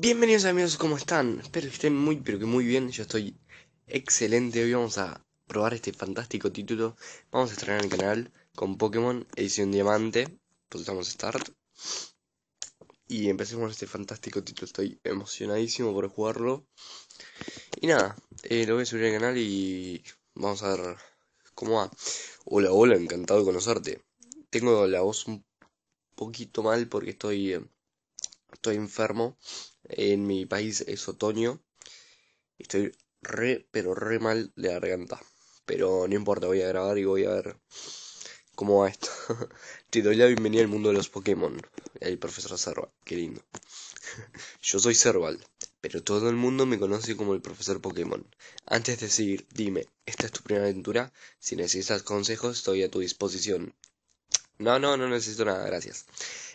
Bienvenidos amigos, ¿cómo están? Espero que estén muy pero que muy bien, yo estoy excelente, hoy vamos a probar este fantástico título, vamos a estrenar el canal con Pokémon Edición Diamante, pulsamos Start y empecemos este fantástico título, estoy emocionadísimo por jugarlo y nada, eh, lo voy a subir al canal y vamos a ver cómo va. Hola, hola, encantado de conocerte, tengo la voz un poquito mal porque estoy, eh, estoy enfermo en mi país es otoño. Estoy re, pero re mal de garganta. Pero no importa, voy a grabar y voy a ver cómo va esto. Te doy la bienvenida al mundo de los Pokémon. El profesor Cerval, qué lindo. Yo soy Cerval, pero todo el mundo me conoce como el profesor Pokémon. Antes de seguir, dime, ¿esta es tu primera aventura? Si necesitas consejos, estoy a tu disposición. No, no, no necesito nada, gracias.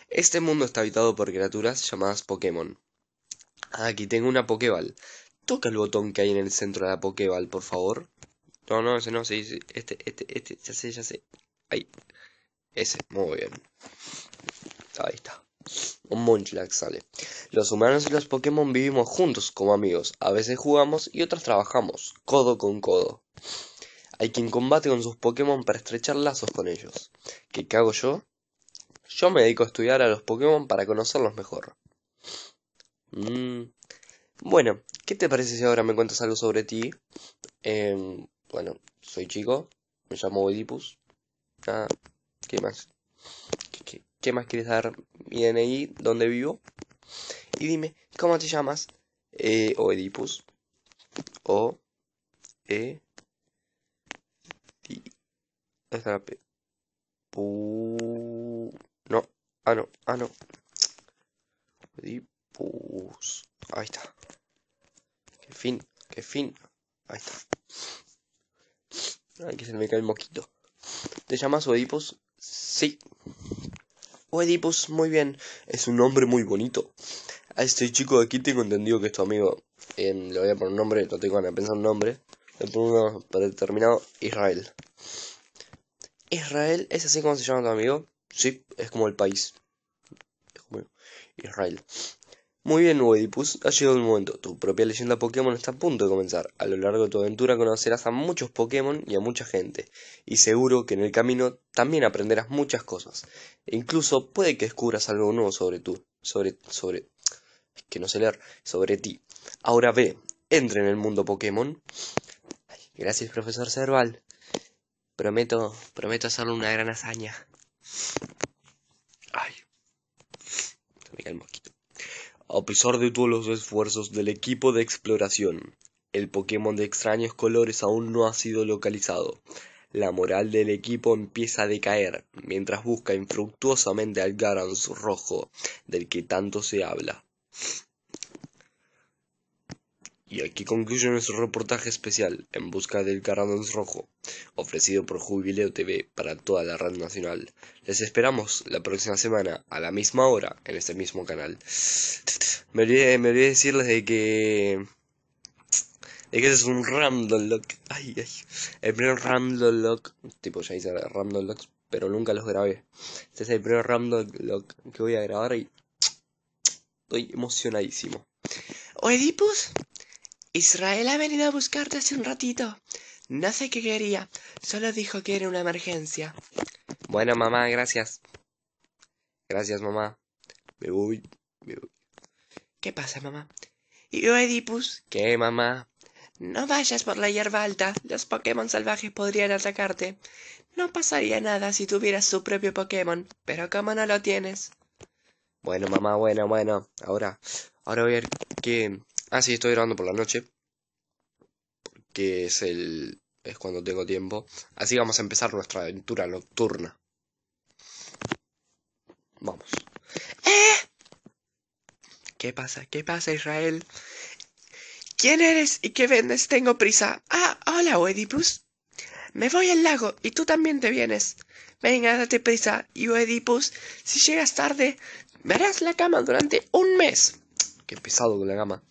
Este mundo está habitado por criaturas llamadas Pokémon. Ah, aquí tengo una Pokéball. Toca el botón que hay en el centro de la Pokéball, por favor. No, no, ese no, sí, sí. Este, este, este, ya sé, ya sé. Ahí. Ese, muy bien. Ahí está. Un Munchlax sale. Los humanos y los Pokémon vivimos juntos como amigos. A veces jugamos y otras trabajamos, codo con codo. Hay quien combate con sus Pokémon para estrechar lazos con ellos. ¿Qué hago yo? Yo me dedico a estudiar a los Pokémon para conocerlos mejor. Mm. Bueno, ¿qué te parece si ahora me cuentas algo sobre ti? Em, bueno, soy chico, me llamo Oedipus. ¿qué más? ¿Qué, más quieres dar? Mi DNI, dónde vivo. Y dime, ¿cómo te llamas? Eh, Oedipus. O. E. P. No. Ah, no. Ah, no. Ahí está. Qué fin, qué fin. Ahí está. Ay, que se me cae el moquito. ¿Te llamas Oedipus? Sí. Oedipus, muy bien. Es un nombre muy bonito. A este chico de aquí tengo entendido que es tu amigo. Eh, le voy a poner un nombre, no tengo ganas de pensar un nombre. Le pongo uno predeterminado, Israel. Israel, ¿es así como se llama tu amigo? Sí, es como el país. Israel. Muy bien, Oedipus, ha llegado el momento. Tu propia leyenda Pokémon está a punto de comenzar. A lo largo de tu aventura conocerás a muchos Pokémon y a mucha gente. Y seguro que en el camino también aprenderás muchas cosas. E incluso puede que descubras algo nuevo sobre tú. Sobre. sobre. que no sé leer. sobre ti. Ahora ve, entra en el mundo Pokémon. gracias, profesor Cerval. Prometo, prometo hacerle una gran hazaña. Ay. me a pesar de todos los esfuerzos del equipo de exploración, el Pokémon de extraños colores aún no ha sido localizado. La moral del equipo empieza a decaer mientras busca infructuosamente al Garans rojo del que tanto se habla. Y aquí concluye nuestro reportaje especial en busca del Caranons Rojo, ofrecido por Jubileo TV para toda la red nacional. Les esperamos la próxima semana a la misma hora en este mismo canal. Me olvidé, me decirles de que... De que ese es un random lock. Ay, ay. El primer random lock. Tipo, ya hice random pero nunca los grabé. Este es el primer random lock que voy a grabar y... Estoy emocionadísimo. ¿O Edipus? israel ha venido a buscarte hace un ratito no sé qué quería Solo dijo que era una emergencia bueno mamá gracias gracias mamá me voy me voy qué pasa mamá y Oedipus qué mamá no vayas por la hierba alta, los Pokémon salvajes podrían atacarte. No pasaría nada si tuvieras su propio Pokémon, pero como no lo tienes. Bueno, mamá, bueno, bueno. Ahora, ahora voy a ver qué, Ah, sí, estoy grabando por la noche. porque es el. es cuando tengo tiempo. Así vamos a empezar nuestra aventura nocturna. Vamos. ¿Eh? ¿Qué pasa? ¿Qué pasa, Israel? ¿Quién eres y qué vendes? Tengo prisa. Ah, hola, Oedipus. Me voy al lago y tú también te vienes. Venga, date prisa. Y Oedipus, si llegas tarde, verás la cama durante un mes. Qué pesado con la cama.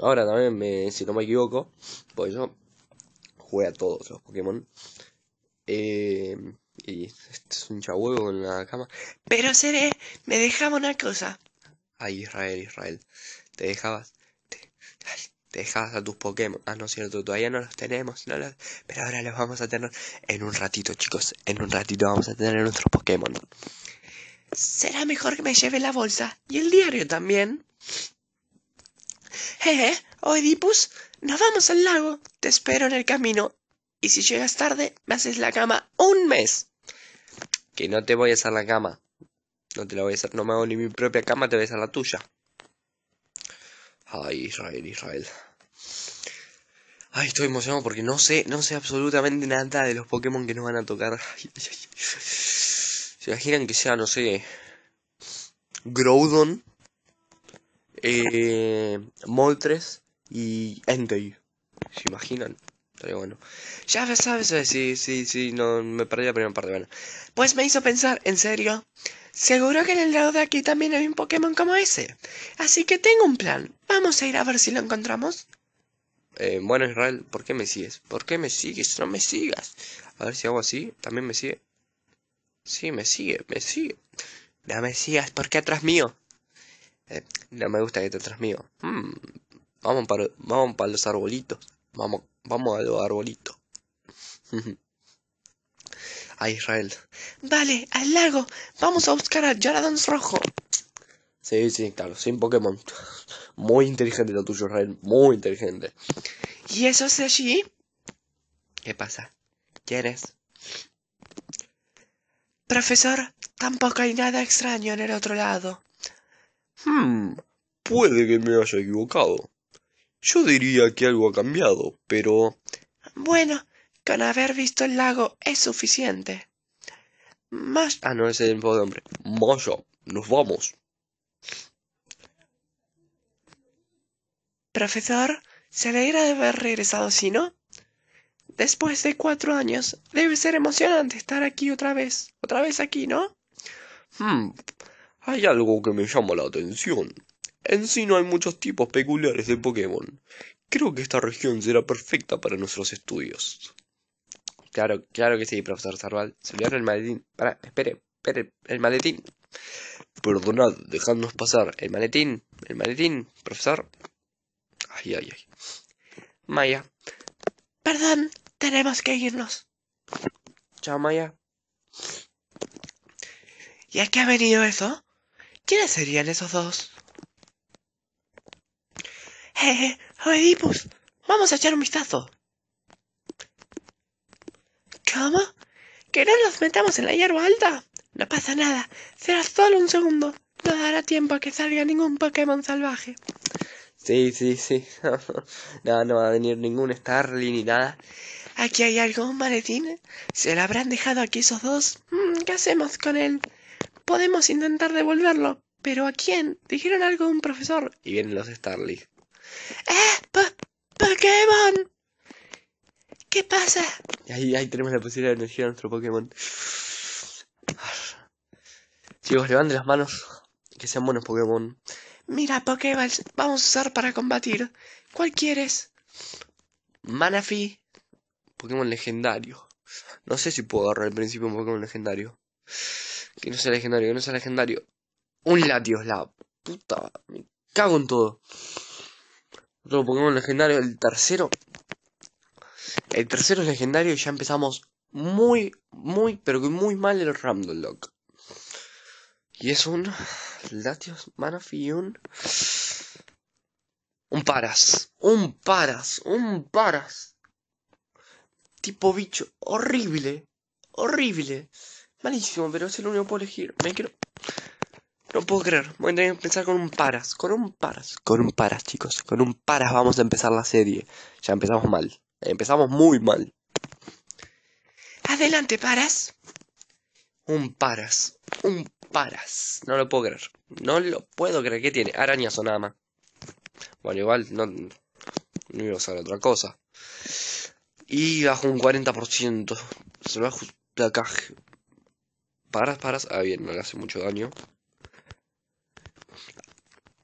Ahora también, me, si no me equivoco, pues yo jugué a todos los Pokémon. Eh, y este es un chabuego en la cama. Pero seré, me dejaba una cosa. Ay, Israel, Israel. Te dejabas. Te, dejabas a tus Pokémon. Ah, no es cierto, todavía no los tenemos. No pero ahora los vamos a tener en un ratito, chicos. En un ratito vamos a tener nuestros Pokémon. Será mejor que me lleve la bolsa y el diario también. ¿Eh? Oedipus, nos vamos al lago. Te espero en el camino. Y si llegas tarde, me haces la cama un mes. Que no te voy a hacer la cama. No te la voy a hacer, no me hago ni mi propia cama, te voy a hacer la tuya. Ay, Israel, Israel. Ay, estoy emocionado porque no sé, no sé absolutamente nada de los Pokémon que nos van a tocar. Ay, ¿Se imaginan que sea, no sé, Groudon? eh, Moltres y Entei. ¿Se imaginan? Pero bueno. Ya sabes, eh, sí, sí, sí, no, me perdí la primera parte. Bueno. Pues me hizo pensar, ¿en serio? Seguro que en el lado de aquí también hay un Pokémon como ese. Así que tengo un plan. Vamos a ir a ver si lo encontramos. Eh, bueno, Israel, ¿por qué me sigues? ¿Por qué me sigues? No me sigas. A ver si hago así, también me sigue. Sí, me sigue, me sigue. No me sigas, ¿por qué atrás mío? Eh, no me gusta que te transmigo. mío. Hmm, vamos para vamos para los arbolitos. Vamos, vamos a los arbolitos. a Israel. Vale, al lago. Vamos a buscar a Joradons Rojo. Sí, sí, claro, sin Pokémon. Muy inteligente lo tuyo, Israel. Muy inteligente. ¿Y eso es allí? ¿Qué pasa? ¿Quién es? Profesor, tampoco hay nada extraño en el otro lado. Hmm. puede que me haya equivocado. Yo diría que algo ha cambiado, pero... Bueno, con haber visto el lago es suficiente. Más... Ah, no, ese es el mismo hombre. Maya, nos vamos. Profesor, se alegra de haber regresado, ¿sí no? Después de cuatro años, debe ser emocionante estar aquí otra vez. Otra vez aquí, ¿no? Hmm. Hay algo que me llama la atención. En sí no hay muchos tipos peculiares de Pokémon. Creo que esta región será perfecta para nuestros estudios. Claro, claro que sí, profesor Zarval. Se el maletín. para espere, espere, el maletín. Perdonad, dejadnos pasar. El maletín, el maletín, profesor. Ay, ay, ay. Maya. Perdón, tenemos que irnos. Chao, Maya. ¿Y a qué ha venido eso? ¿Quiénes serían esos dos? ¡Eh, eh! Oedipus! ¡Vamos a echar un vistazo! ¿Cómo? ¿Que no los metamos en la hierba alta? No pasa nada. Será solo un segundo. No dará tiempo a que salga ningún Pokémon salvaje. Sí, sí, sí. no, no va a venir ningún Starly ni nada. ¿Aquí hay algo, maletín? ¿Se lo habrán dejado aquí esos dos? Mm, ¿Qué hacemos con él? Podemos intentar devolverlo. ¿Pero a quién? Dijeron algo a un profesor. Y vienen los Starly. ¡Eh! ¡Pokémon! ¿Qué pasa? Ahí, ahí tenemos la posibilidad de energía a nuestro Pokémon. Chicos, levanten las manos. Que sean buenos Pokémon. Mira, Pokémon, vamos a usar para combatir. ¿Cuál quieres? Manafi. Pokémon legendario. No sé si puedo agarrar al principio un Pokémon legendario. Que no sea legendario, que no sea legendario. Un Latios, la puta. Me cago en todo. Otro Pokémon legendario, el tercero. El tercero es legendario y ya empezamos muy, muy, pero muy mal el lock Y es un Latios Y un... Un Paras. Un Paras. Un Paras. Tipo bicho. Horrible. Horrible. Malísimo, pero es el único que puedo elegir. Me quiero. No puedo creer. Voy a tener que empezar con un paras. Con un paras. Con un paras, chicos. Con un paras vamos a empezar la serie. Ya empezamos mal. Empezamos muy mal. Adelante, paras. Un paras. Un paras. No lo puedo creer. No lo puedo creer. ¿Qué tiene? Arañazo nada más. Bueno, igual no, no iba a saber otra cosa. Y bajo un 40%. Se bajo la placaje. Paras, paras. Ah, bien, no le hace mucho daño.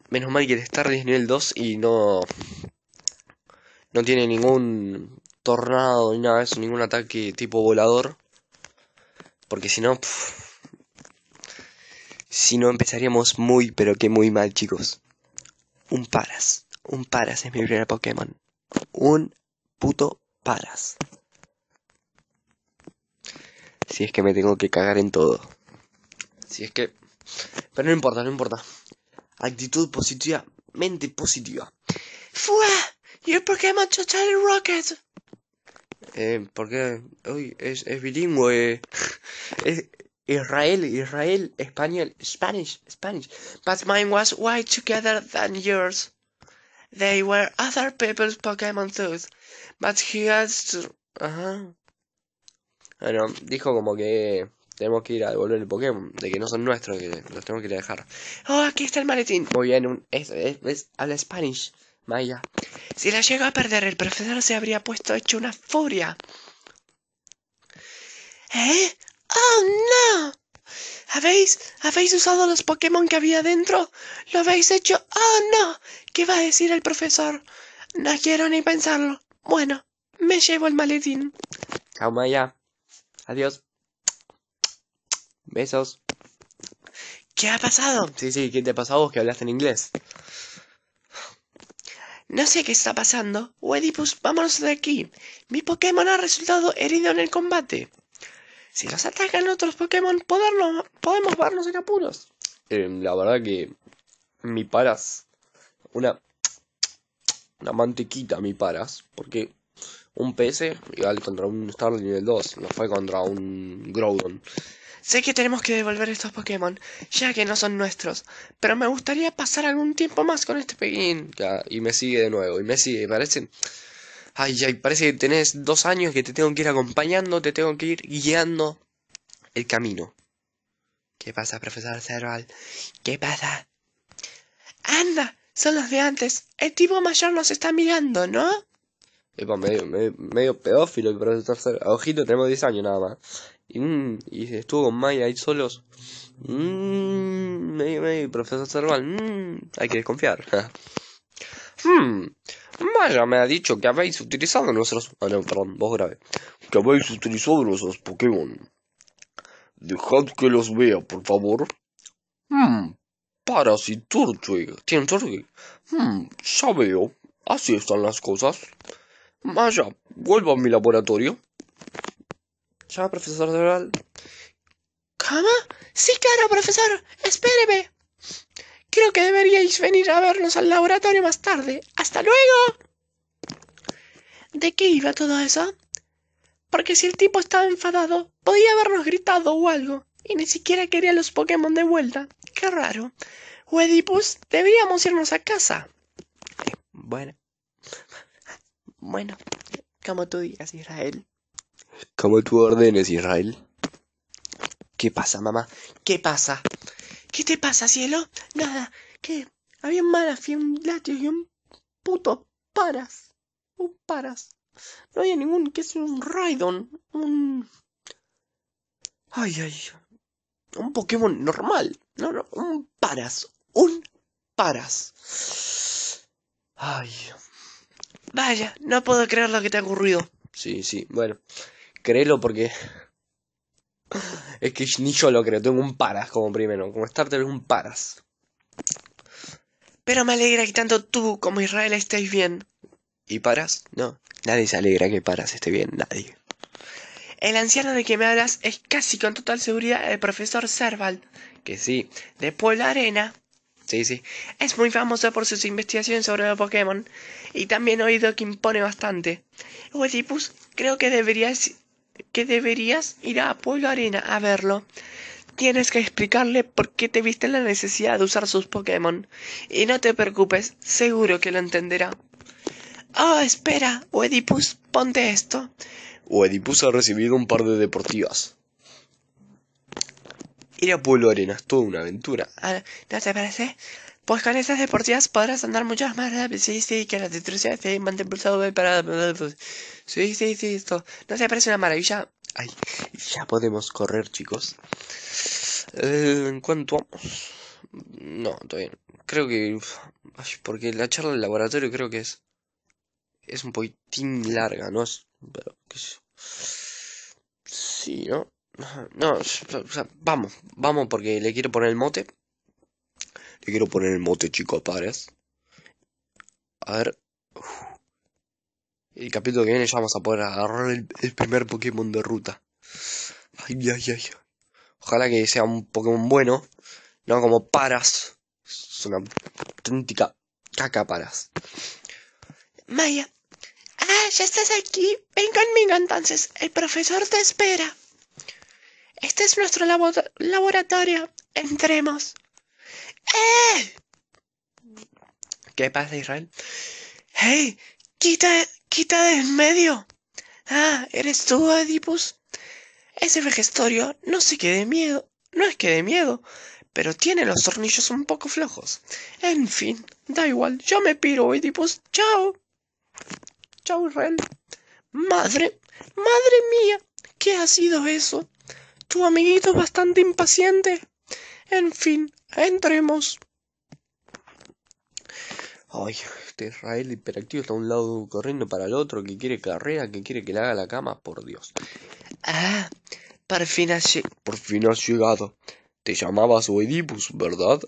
Menos mal que el Stardust es nivel 2 y no. No tiene ningún tornado ni nada de eso, ningún ataque tipo volador. Porque si no. si no empezaríamos muy, pero que muy mal, chicos. Un Paras. Un Paras es mi primer Pokémon. Un puto Paras. Si es que me tengo que cagar en todo. Si es que... Pero no importa, no importa. Actitud positiva, mente positiva. ¡Fua! ¡Yo Pokémon Total Rocket! Eh, porque... Uy, es, es bilingüe. Israel, Israel, español, Spanish, Spanish. But mine was white together than yours. They were other people's Pokémon too. But he has to... Uh bueno, dijo como que tenemos que ir a devolver el Pokémon, de que no son nuestros, que los tenemos que dejar. ¡Oh, aquí está el maletín! Muy bien, un, es, es, habla Spanish, Maya. Si la llegó a perder, el profesor se habría puesto hecho una furia. ¿Eh? ¡Oh, no! ¿Habéis, habéis usado los Pokémon que había dentro? ¿Lo habéis hecho? ¡Oh, no! ¿Qué va a decir el profesor? No quiero ni pensarlo. Bueno, me llevo el maletín. Chao, Maya. Adiós. Besos. ¿Qué ha pasado? Sí, sí, ¿qué te ha pasado? vos que hablaste en inglés? No sé qué está pasando. Oedipus, vámonos de aquí. Mi Pokémon ha resultado herido en el combate. Si nos atacan otros Pokémon, podemos vernos en apuros. Em, la verdad que mi paras. Una. Una mantequita, mi paras. Porque un PS igual contra un de nivel 2, no fue contra un Groudon. Sé que tenemos que devolver estos Pokémon, ya que no son nuestros, pero me gustaría pasar algún tiempo más con este Ya, y me sigue de nuevo, y me sigue, parece... Ay, ay, parece que tenés dos años que te tengo que ir acompañando, te tengo que ir guiando el camino. ¿Qué pasa, profesor Cerval? ¿Qué pasa? ¡Anda! Son los de antes. El tipo mayor nos está mirando, ¿no? Epa, medio, medio, pedófilo para Profesor tercer. A ojito tenemos 10 años nada más. Y, mmm, y estuvo con Maya ahí solos. Mmm, medio, medio, profesor Cerval. Mmm, hay que desconfiar. hmm, Maya me ha dicho que habéis utilizado nuestros. Ah, no, perdón, voz grave. Que habéis utilizado nuestros Pokémon. Dejad que los vea, por favor. Hmm, para si Turtwig. Tiene Hmm, ya veo. Así están las cosas. Vaya, vuelvo a mi laboratorio. ya profesor Doral. ¿Cama? Sí, claro, profesor. Espéreme. Creo que deberíais venir a vernos al laboratorio más tarde. ¡Hasta luego! ¿De qué iba todo eso? Porque si el tipo estaba enfadado, podía habernos gritado o algo, y ni siquiera quería los Pokémon de vuelta. Qué raro. Oedipus, deberíamos irnos a casa. Bueno. Bueno, como tú digas, Israel. Como tú ordenes, Israel. ¿Qué pasa, mamá? ¿Qué pasa? ¿Qué te pasa, cielo? Nada, que había un malas un latio y un puto paras. Un paras. No había ningún, que es un Raidon, un... Ay, ay. Un Pokémon normal. No, no, un paras. Un paras. Ay. Vaya, no puedo creer lo que te ha ocurrido. Sí, sí, bueno. Créelo porque. es que ni yo lo creo, tengo un paras como primero. Como starter es un paras. Pero me alegra que tanto tú como Israel estéis bien. ¿Y paras? No, nadie se alegra que paras esté bien, nadie. El anciano de que me hablas es casi con total seguridad el profesor Serval. Que sí, de Puebla Arena. Sí, Es muy famoso por sus investigaciones sobre los Pokémon y también he oído que impone bastante. Oedipus, creo que deberías, que deberías ir a Pueblo Arena a verlo. Tienes que explicarle por qué te viste la necesidad de usar sus Pokémon. Y no te preocupes, seguro que lo entenderá. Oh, espera, Oedipus, ponte esto. Oedipus ha recibido un par de deportivas. Ir a Pueblo Arenas, toda una aventura. Ah, ¿No te parece? Pues con estas deportivas podrás andar muchas más rápido. Sí, sí, que las destrucciones se mantén pulsado para... Sí, sí, sí, esto. ¿No te parece una maravilla? Ay, ya podemos correr, chicos. Eh, ¿En cuanto vamos? No, todavía no. Creo que... porque la charla del laboratorio creo que es... Es un poquitín larga, ¿no? Pero, qué sé Sí, ¿no? No, vamos, vamos porque le quiero poner el mote. Le quiero poner el mote, chicos, paras A ver. El capítulo que viene ya vamos a poder agarrar el, primer Pokémon de ruta. Ay, ay, ay. Ojalá que sea un Pokémon bueno. No como Paras. Es una auténtica caca Paras. Maya. Ah, ya estás aquí. Ven conmigo entonces. El profesor te espera. Este es nuestro laboratorio. Entremos. ¡Eh! ¿Qué pasa, Israel? ¡Hey! ¡Quita, quita de en medio! Ah, ¿eres tú, Oedipus? Ese vejestorio no se quede miedo. No es que de miedo, pero tiene los tornillos un poco flojos. En fin, da igual, yo me piro, Oedipus. Chao. Chao, Israel. Madre, madre mía, ¿qué ha sido eso? Su amiguito es bastante impaciente. En fin, entremos. Ay, este Israel hiperactivo está a un lado corriendo para el otro, que quiere carrera, que quiere que le haga la cama, por Dios. Ah, por fin has, por fin llegado. Te llamabas Oedipus, ¿verdad?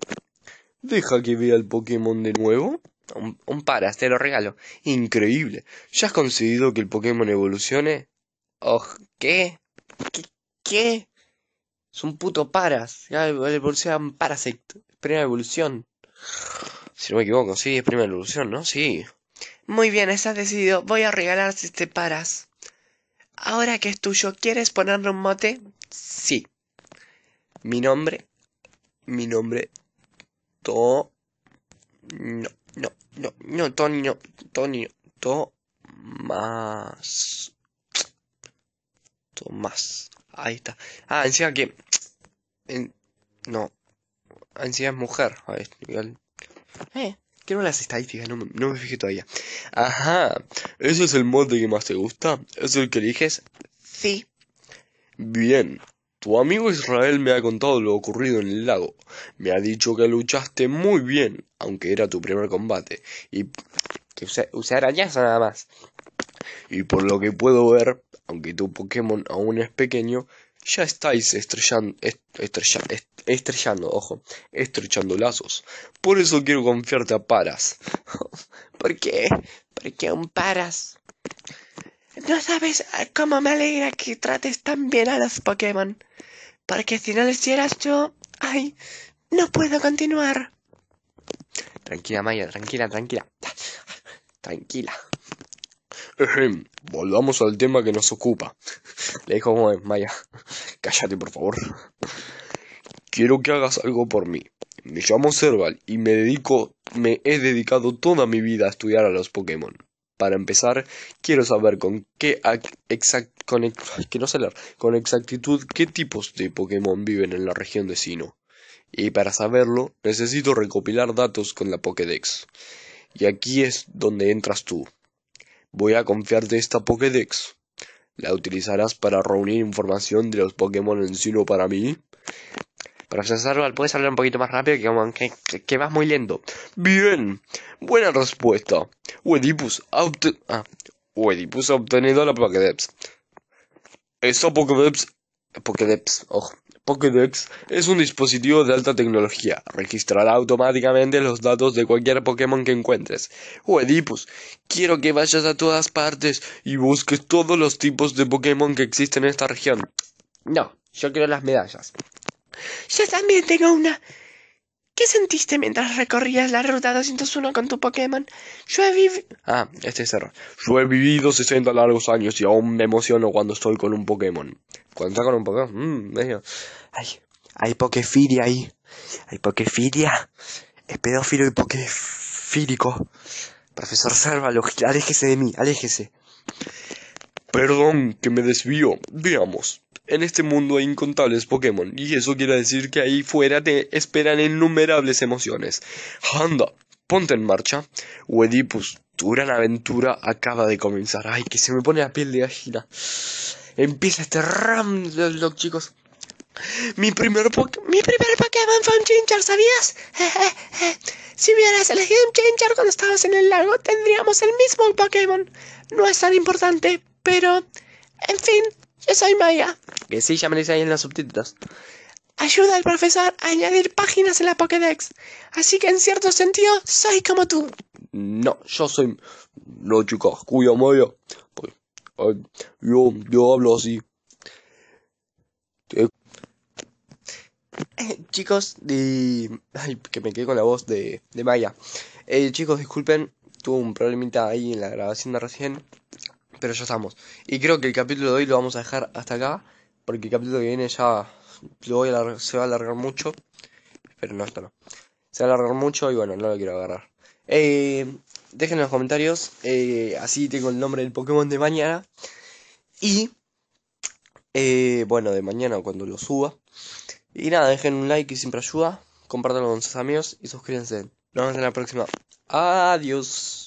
Deja que vea el Pokémon de nuevo. Un, un paras, te lo regalo. Increíble. ¿Ya has conseguido que el Pokémon evolucione? Oh, ¿qué? ¿Qué? ¿Qué? un puto paras. Ya el Parasect. Es primera evolución. Si no me equivoco, sí, es primera evolución, ¿no? Sí. Muy bien, estás decidido. Voy a regalarte este paras. Ahora que es tuyo, ¿quieres ponerle un mote? Sí. Mi nombre. Mi nombre. To. No, no, no, no, Tony, no, Tony, Tomás. Tomás. Ahí está. Ah, encima que. No. Encima es mujer. A ver, Eh, quiero las estadísticas, no, me fijé todavía. Ajá. ¿Ese es el molde que más te gusta? ¿Es el que eliges? Sí. Bien. Tu amigo Israel me ha contado lo ocurrido en el lago. Me ha dicho que luchaste muy bien, aunque era tu primer combate. Y que usé arañazo nada más. Y por lo que puedo ver, aunque tu Pokémon aún es pequeño, ya estáis estrellando, estrellando, ojo, estrechando lazos. Por eso quiero confiarte a Paras. ¿Por qué? ¿Por un Paras? No sabes cómo me alegra que trates tan bien a los Pokémon. Porque si no lo hicieras yo... ¡Ay! No puedo continuar. Tranquila, Maya, tranquila, tranquila. Tranquila. Volvamos al tema que nos ocupa. Le dijo Maya, cállate por favor. Quiero que hagas algo por mí. Me llamo Serval y me dedico, me he dedicado toda mi vida a estudiar a los Pokémon. Para empezar, quiero saber con qué con exactitud qué tipos de Pokémon viven en la región de Sino. Y para saberlo, necesito recopilar datos con la Pokédex. Y aquí es donde entras tú. Voy a confiarte esta Pokédex. ¿La utilizarás para reunir información de los Pokémon en sí o para mí? Profesor ¿puedes hablar un poquito más rápido? Que, que, vas muy lento. Bien, buena respuesta. Oedipus ha, ah, ha obtenido la Pokédex. Esa Pokédex... Pokédex, ojo. Pokédex es un dispositivo de alta tecnología. Registrará automáticamente los datos de cualquier Pokémon que encuentres. Oedipus, quiero que vayas a todas partes y busques todos los tipos de Pokémon que existen en esta región. No, yo quiero las medallas. Yo también tengo una. ¿Qué sentiste mientras recorrías la ruta 201 con tu Pokémon? Yo he vivido. Ah, este es error. Yo he vivido 60 largos años y aún me emociono cuando estoy con un Pokémon. Cuando está con un Pokémon, mmm, Ay, hay Pokefiria, ahí. Hay Pokefiria. Es pedófilo y Pokefílico. Profesor Salva, aléjese de mí, aléjese. Perdón que me desvío. Digamos, en este mundo hay incontables Pokémon, y eso quiere decir que ahí fuera te esperan innumerables emociones. Anda, ponte en marcha. O Oedipus, tu gran aventura acaba de comenzar. Ay, que se me pone la piel de gallina. Empieza este ram, los chicos. Mi primer, mi primer Pokémon fue un Chinchar, ¿sabías? si hubieras elegido un Chinchar cuando estabas en el lago, tendríamos el mismo Pokémon. No es tan importante, pero, en fin, yo soy Maya. Que sí, ya me dice ahí en las subtítulos. Ayuda al profesor a añadir páginas en la Pokédex. Así que en cierto sentido, soy como tú. No, yo soy... No, chicas, cuya Maya. Pues, yo, yo hablo así. Eh, chicos, de... Ay, que me quedé con la voz de, de Maya. Eh, chicos, disculpen, tuve un problemita ahí en la grabación de recién. Pero ya estamos. Y creo que el capítulo de hoy lo vamos a dejar hasta acá. Porque el capítulo que viene ya se va a alargar mucho. Pero no, esto no. Se va a alargar mucho y bueno, no lo quiero agarrar. Eh, dejen en los comentarios. Eh, así tengo el nombre del Pokémon de mañana. Y... Eh, bueno, de mañana cuando lo suba. Y nada, dejen un like que siempre ayuda. Compártanlo con sus amigos y suscríbanse. Nos vemos en la próxima. Adiós.